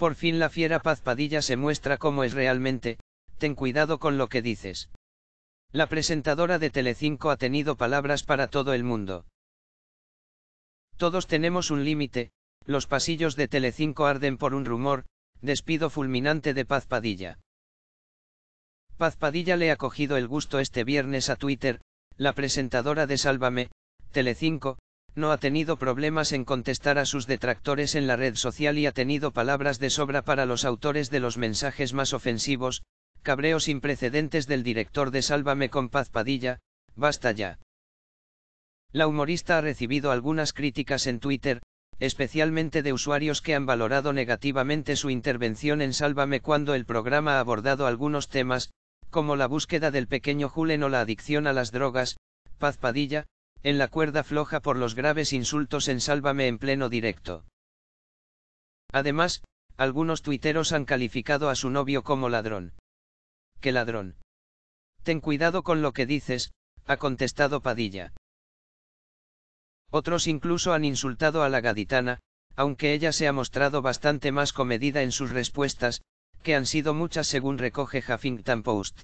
Por fin la fiera Paz Padilla se muestra como es realmente, ten cuidado con lo que dices. La presentadora de Telecinco ha tenido palabras para todo el mundo. Todos tenemos un límite, los pasillos de Telecinco arden por un rumor, despido fulminante de Paz Padilla. Paz Padilla le ha cogido el gusto este viernes a Twitter, la presentadora de Sálvame, Telecinco, no ha tenido problemas en contestar a sus detractores en la red social y ha tenido palabras de sobra para los autores de los mensajes más ofensivos, cabreos sin precedentes del director de Sálvame con Paz Padilla, basta ya. La humorista ha recibido algunas críticas en Twitter, especialmente de usuarios que han valorado negativamente su intervención en Sálvame cuando el programa ha abordado algunos temas, como la búsqueda del pequeño Julen o la adicción a las drogas, Paz Padilla, en la cuerda floja por los graves insultos en Sálvame en pleno directo. Además, algunos tuiteros han calificado a su novio como ladrón. ¿Qué ladrón? Ten cuidado con lo que dices, ha contestado Padilla. Otros incluso han insultado a la gaditana, aunque ella se ha mostrado bastante más comedida en sus respuestas, que han sido muchas según recoge Huffington Post.